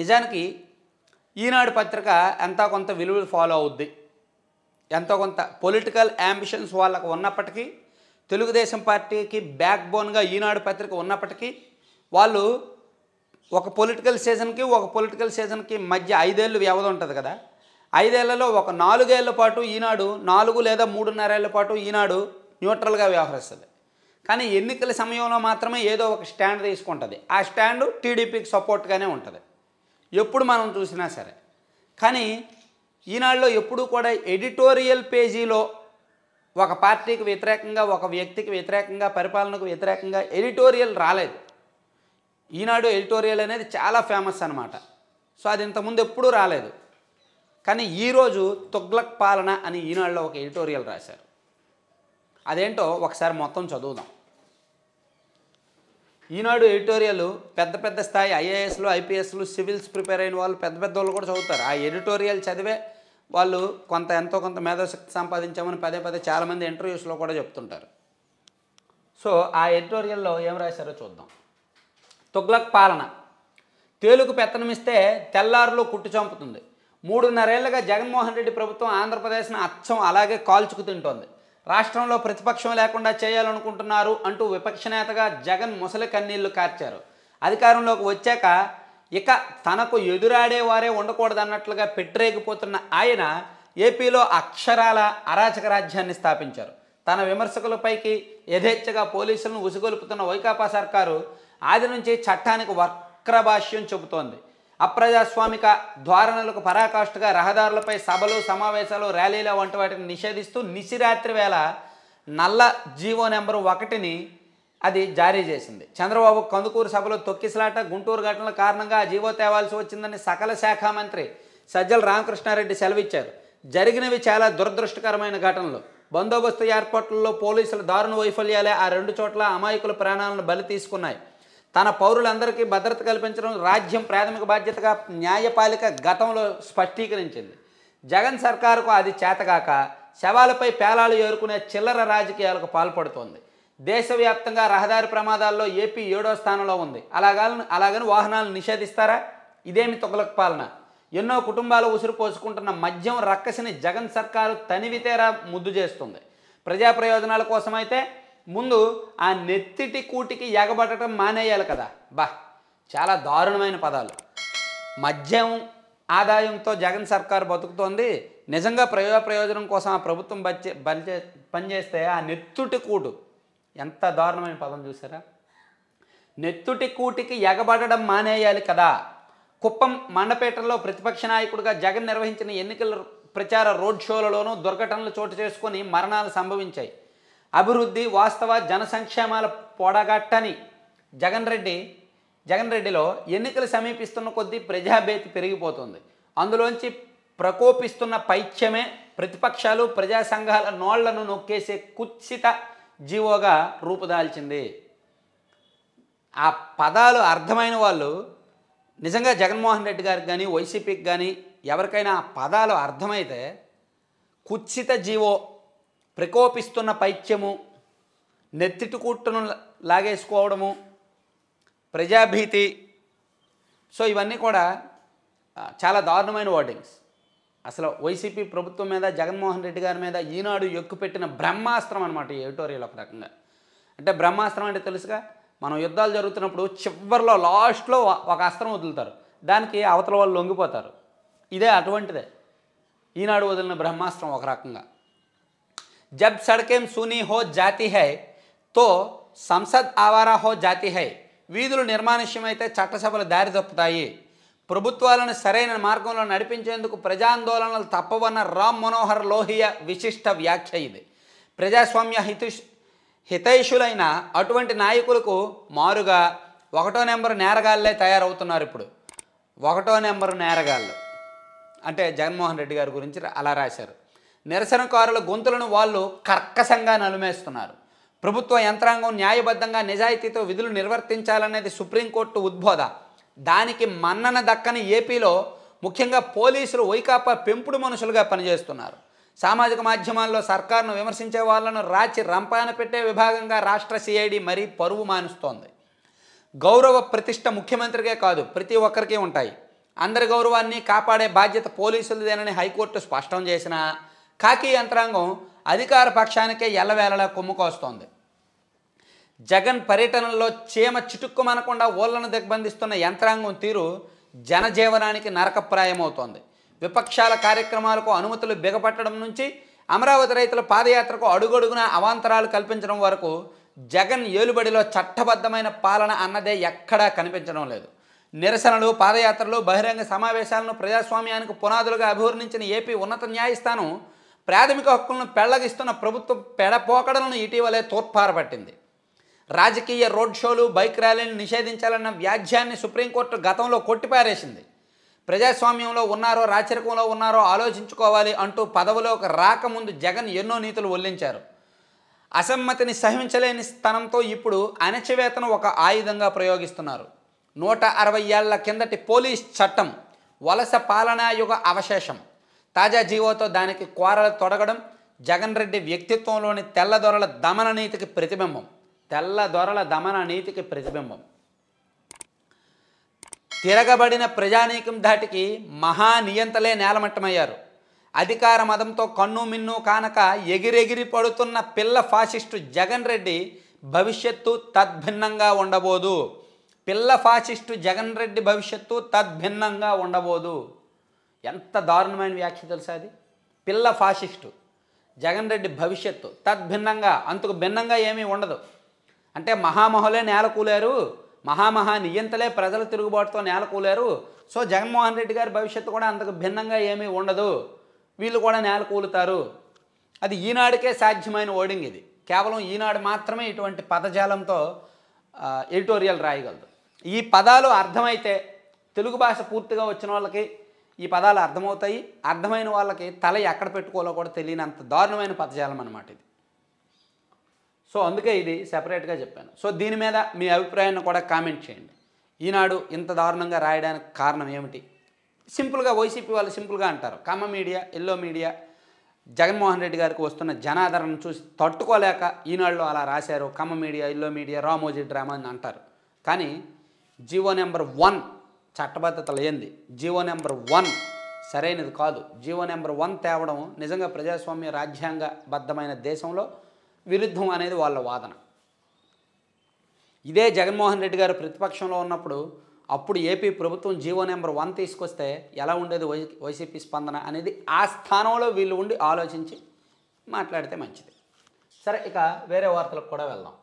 నిజానికి ఈనాడు పత్రిక ఎంతో కొంత విలువలు ఫాలో అవుద్ది ఎంతో కొంత పొలిటికల్ యాంబిషన్స్ వాళ్ళకు ఉన్నప్పటికీ తెలుగుదేశం పార్టీకి బ్యాక్ బోన్గా ఈనాడు పత్రిక ఉన్నప్పటికీ వాళ్ళు ఒక పొలిటికల్ సీజన్కి ఒక పొలిటికల్ సీజన్కి మధ్య ఐదేళ్ళు వ్యవధి ఉంటుంది కదా ఐదేళ్లలో ఒక నాలుగేళ్ల పాటు ఈనాడు నాలుగు లేదా మూడున్నరేళ్ల పాటు ఈనాడు న్యూట్రల్గా వ్యవహరిస్తుంది కానీ ఎన్నికల సమయంలో మాత్రమే ఏదో ఒక స్టాండ్ తీసుకుంటుంది ఆ స్టాండ్ టీడీపీకి సపోర్ట్గానే ఉంటుంది ఎప్పుడు మనం చూసినా సరే కానీ ఈనాడులో ఎప్పుడు కూడా ఎడిటోరియల్ పేజీలో ఒక పార్టీకి వ్యతిరేకంగా ఒక వ్యక్తికి వ్యతిరేకంగా పరిపాలనకు వ్యతిరేకంగా ఎడిటోరియల్ రాలేదు ఈనాడు ఎడిటోరియల్ అనేది చాలా ఫేమస్ అనమాట సో అది ఇంతకుముందు ఎప్పుడూ రాలేదు కానీ ఈరోజు తుగ్లక్ పాలన అని ఈనాడులో ఒక ఎడిటోరియల్ రాశారు అదేంటో ఒకసారి మొత్తం చదువుదాం ఈనాడు ఎడిటోరియల్ పెద్ద పెద్ద స్థాయి ఐఏఎస్లు ఐపీఎస్లు సివిల్స్ ప్రిపేర్ అయిన వాళ్ళు పెద్ద పెద్ద వాళ్ళు కూడా చదువుతారు ఆ ఎడిటోరియల్ చదివే వాళ్ళు కొంత ఎంతో కొంత మేధాశక్తి సంపాదించామని పదే పదే చాలామంది ఇంటర్వ్యూస్లో కూడా చెప్తుంటారు సో ఆ ఎడిటోరియల్లో ఏం రాశారో చూద్దాం తుగ్లక్ పాలన తేలుకు పెత్తనమిస్తే తెల్లారులో కుట్టు చంపుతుంది మూడున్నరేళ్లుగా జగన్మోహన్ రెడ్డి ప్రభుత్వం ఆంధ్రప్రదేశ్ను అచ్చం అలాగే కాల్చుకు తింటోంది రాష్ట్రంలో ప్రతిపక్షం లేకుండా చేయాలనుకుంటున్నారు అంటూ విపక్ష నేతగా జగన్ ముసలి కన్నీళ్లు కార్చారు అధికారంలోకి వచ్చాక ఇక తనకు ఎదురాడే వారే ఉండకూడదన్నట్లుగా పెట్టిరేగిపోతున్న ఆయన ఏపీలో అక్షరాల అరాచక రాజ్యాన్ని స్థాపించారు తన విమర్శకులపైకి యథేచ్ఛగా పోలీసులను ఉసిగొలుపుతున్న వైకాపా సర్కారు ఆది నుంచి చట్టానికి వక్రభాష్యం చెబుతోంది అప్రజాస్వామిక ధోరణులకు పరాకాష్ఠగా రహదారులపై సభలు సమావేశాలు ర్యాలీల వంటి వాటిని నిషేధిస్తూ నిశిరాత్రి వేళ నల్ల జీవో నెంబర్ ఒకటిని అది జారీ చేసింది చంద్రబాబు కందుకూరు సభలో తొక్కిసలాట గుంటూరు ఘటనల కారణంగా జీవో తేవాల్సి వచ్చిందని సకల శాఖ మంత్రి సజ్జల రామకృష్ణారెడ్డి సెలవిచ్చారు జరిగినవి చాలా దురదృష్టకరమైన ఘటనలు బందోబస్తు ఏర్పాట్లలో పోలీసుల దారుణ వైఫల్యాలే ఆ రెండు చోట్ల అమాయకుల ప్రాణాలను బలి తీసుకున్నాయి తన పౌరులందరికీ భద్రత కల్పించడం రాజ్యం ప్రాథమిక బాధ్యతగా న్యాయపాలిక గతంలో స్పష్టీకరించింది జగన్ సర్కారుకు అది చేతగాక శవాలపై పేలాలు ఏరుకునే చిల్లర రాజకీయాలకు పాల్పడుతోంది దేశవ్యాప్తంగా రహదారి ప్రమాదాల్లో ఏపీ ఏడో స్థానంలో ఉంది అలాగని అలాగని వాహనాలను నిషేధిస్తారా ఇదేమి తొగలకు పాలన ఎన్నో కుటుంబాలు ఉసురు పోసుకుంటున్న మద్యం రక్కసిని జగన్ సర్కారు తనివితేరా ముద్దు చేస్తుంది ప్రజా ప్రయోజనాల కోసమైతే ముందు ఆ నెత్తిటి కూటికి ఎగబడటం మానేయాలి కదా బా చాలా దారుణమైన పదాలు మద్యం ఆదాయంతో జగన్ సర్కార్ బతుకుతోంది నిజంగా ప్రయోజ ప్రయోజనం కోసం ఆ ప్రభుత్వం బచ్చే పనిచే పనిచేస్తే ఆ నెత్తుటి కూటు ఎంత దారుణమైన పదం చూసారా నెత్తుటి కూటికి ఎగబడడం మానేయాలి కదా కుప్పం మండపేటలో ప్రతిపక్ష నాయకుడిగా జగన్ నిర్వహించిన ఎన్నికల ప్రచార రోడ్ షోలలోనూ దుర్ఘటనలు చోటు చేసుకొని మరణాలు సంభవించాయి అభివృద్ధి వాస్తవ జనసంక్షేమాల పొడగట్టని జగన్ రెడ్డి జగన్ రెడ్డిలో ఎన్నికలు సమీపిస్తున్న కొద్దీ ప్రజాభేతి పెరిగిపోతుంది అందులోంచి ప్రకోపిస్తున్న పైత్యమే ప్రతిపక్షాలు ప్రజా సంఘాల నోళ్లను నొక్కేసే కుత్సిత జీవోగా రూపుదాల్చింది ఆ పదాలు అర్థమైన వాళ్ళు నిజంగా జగన్మోహన్ రెడ్డి గారికి కానీ వైసీపీకి కానీ ఎవరికైనా ఆ పదాలు అర్థమైతే కుత్సిత జీవో ప్రకోపిస్తున్న పైత్యము నెత్తిటి కూట్టను లాగేసుకోవడము ప్రజాభీతి సో ఇవన్నీ కూడా చాలా దారుణమైన ఓటింగ్స్ అసలు వైసీపీ ప్రభుత్వం మీద జగన్మోహన్ రెడ్డి గారి మీద ఈనాడు ఎక్కుపెట్టిన బ్రహ్మాస్త్రం అనమాట ఈ ఎడిటోరియల్ ఒక రకంగా అంటే బ్రహ్మాస్త్రం అంటే తెలుసుగా మనం యుద్ధాలు జరుగుతున్నప్పుడు చివరిలో లాస్ట్లో ఒక అస్త్రం వదులుతారు దానికి అవతల వాళ్ళు లొంగిపోతారు ఇదే అటువంటిదే ఈనాడు వదిలిన బ్రహ్మాస్త్రం ఒక రకంగా जब सड़कें सुनी हो जाती है तो సంసద్ ఆవారా హో జాతి హై వీధులు నిర్మానుష్యమైతే చట్టసభలు దారి తప్పుతాయి ప్రభుత్వాలను సరైన మార్గంలో నడిపించేందుకు ప్రజాందోళనలు తప్పవన్న రామ్ మనోహర్ లోహియ విశిష్ట వ్యాఖ్య ఇది ప్రజాస్వామ్య హితు హితైషులైన అటువంటి నాయకులకు మారుగా ఒకటో నెంబరు నేరగాళ్లే తయారవుతున్నారు ఇప్పుడు ఒకటో నెంబరు నేరగాళ్ళు అంటే జగన్మోహన్ రెడ్డి గారి గురించి అలా రాశారు నిరసనకారుల గొంతులను వాళ్ళు కర్కశంగా నలుమేస్తున్నారు ప్రభుత్వ యంత్రాంగం న్యాయబద్ధంగా నిజాయితీతో విధులు నిర్వర్తించాలనేది సుప్రీంకోర్టు ఉద్బోధ దానికి మన్నన దక్కని ఏపీలో ముఖ్యంగా పోలీసులు వైకాపా పెంపుడు మనుషులుగా పనిచేస్తున్నారు సామాజిక మాధ్యమాల్లో సర్కారును విమర్శించే వాళ్ళను రాచి రంపాన పెట్టే విభాగంగా రాష్ట్ర సిఐడి మరీ పరువు మానుస్తోంది గౌరవ ప్రతిష్ట ముఖ్యమంత్రికే కాదు ప్రతి ఒక్కరికి ఉంటాయి అందరి గౌరవాన్ని కాపాడే బాధ్యత పోలీసులదేనని హైకోర్టు స్పష్టం చేసినా కాకి యంత్రాంగం అధికార పక్షానికే ఎల్లవేళలా కొమ్ముకొస్తోంది జగన్ పర్యటనలో చీమ చిటుక్కుమనకుండా ఓళ్లను దిగ్బంధిస్తున్న యంత్రాంగం తీరు జనజీవనానికి నరకప్రాయమవుతోంది విపక్షాల కార్యక్రమాలకు అనుమతులు బిగపట్టడం నుంచి అమరావతి రైతుల పాదయాత్రకు అడుగడుగున అవాంతరాలు కల్పించడం వరకు జగన్ ఏలుబడిలో చట్టబద్ధమైన పాలన అన్నదే ఎక్కడా కనిపించడం లేదు నిరసనలు పాదయాత్రలు బహిరంగ సమావేశాలను ప్రజాస్వామ్యానికి పునాదులుగా అభివర్ణించిన ఏపీ ఉన్నత న్యాయస్థానం ప్రాథమిక హక్కులను పెళ్లగిస్తున్న ప్రభుత్వ పెడపోకడలను ఇటీవలే తోర్పారబట్టింది రాజకీయ రోడ్ షోలు బైక్ ర్యాలీలను నిషేధించాలన్న వ్యాజ్యాన్ని సుప్రీంకోర్టు గతంలో కొట్టిపారేసింది ప్రజాస్వామ్యంలో ఉన్నారో రాచరికంలో ఉన్నారో ఆలోచించుకోవాలి అంటూ పదవిలోకి రాకముందు జగన్ ఎన్నో నీతులు ఒల్లించారు అసమ్మతిని సహించలేని స్థానంతో ఇప్పుడు అణచివేతను ఒక ఆయుధంగా ప్రయోగిస్తున్నారు నూట అరవై ఏళ్ల కిందటి పోలీస్ చట్టం వలస పాలనాయుగ అవశేషం తాజా జీవోతో దానికి కూరలు తొడగడం జగన్ రెడ్డి వ్యక్తిత్వంలోని తెల్లదొరల దమన నీతికి ప్రతిబింబం తెల్లదొరల దమన నీతికి ప్రతిబింబం తిరగబడిన ప్రజానీకం ధాటికి మహానియంతలే నేలమట్టమయ్యారు అధికార మదంతో కన్ను మిన్ను కానక ఎగిరెగిరి పడుతున్న పిల్ల ఫాసిస్టు జగన్ రెడ్డి భవిష్యత్తు తద్భిన్నంగా ఉండబోదు పిల్ల ఫాసిస్టు జగన్ రెడ్డి భవిష్యత్తు తద్భిన్నంగా ఉండబోదు ఎంత దారుణమైన వ్యాఖ్య తెలుసా అది పిల్ల ఫాసిస్టు జగన్ రెడ్డి భవిష్యత్తు తద్భిన్నంగా అంతకు భిన్నంగా ఏమీ ఉండదు అంటే మహామహులే నేలకూలారు మహామహా నియంతలే ప్రజల తిరుగుబాటుతో నేలకూలారు సో జగన్మోహన్ రెడ్డి గారి భవిష్యత్తు కూడా అంతకు భిన్నంగా ఏమీ ఉండదు వీళ్ళు కూడా నేలకూలుతారు అది ఈనాడుకే సాధ్యమైన ఓడింగ్ ఇది కేవలం ఈనాడు మాత్రమే ఇటువంటి పదజాలంతో ఎడిటోరియల్ రాయగలదు ఈ పదాలు అర్థమైతే తెలుగు భాష పూర్తిగా వచ్చిన వాళ్ళకి ఈ పదాలు అర్థమవుతాయి అర్థమైన వాళ్ళకి తల ఎక్కడ పెట్టుకోవాలో కూడా తెలియనంత దారుణమైన పదజాలం అనమాట ఇది సో అందుకే ఇది సెపరేట్గా చెప్పాను సో దీని మీద మీ అభిప్రాయాన్ని కూడా కామెంట్ చేయండి ఈనాడు ఇంత దారుణంగా రాయడానికి కారణం ఏమిటి సింపుల్గా వైసీపీ వాళ్ళు సింపుల్గా అంటారు Kamma media yellow media Jaganmohan Reddy గారికి వస్తున్న జనాదరణను చూసి తట్టుకోలేక ఈనాళ్ళు అలా రాశారు Kamma media yellow media Ramoji drama అని అంటారు కానీ జీవో నెంబర్ వన్ చట్టబద్ధత లేనిది జీవో నెంబర్ వన్ సరైనది కాదు జీవో నెంబర్ వన్ తేవడం నిజంగా ప్రజాస్వామ్య రాజ్యాంగబద్ధమైన దేశంలో విరుద్ధం అనేది వాళ్ళ వాదన ఇదే జగన్మోహన్ రెడ్డి గారు ప్రతిపక్షంలో ఉన్నప్పుడు అప్పుడు ఏపీ ప్రభుత్వం జీవో నెంబర్ వన్ తీసుకొస్తే ఎలా ఉండేది వై వైసీపీ స్పందన అనేది ఆ స్థానంలో వీళ్ళు ఉండి ఆలోచించి మాట్లాడితే మంచిది సరే ఇక వేరే వార్తలకు కూడా వెళ్దాం